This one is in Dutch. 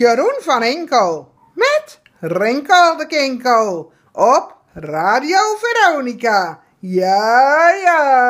Jeroen van Enkel met Rinkel de Kinkel op Radio Veronica. Ja, ja.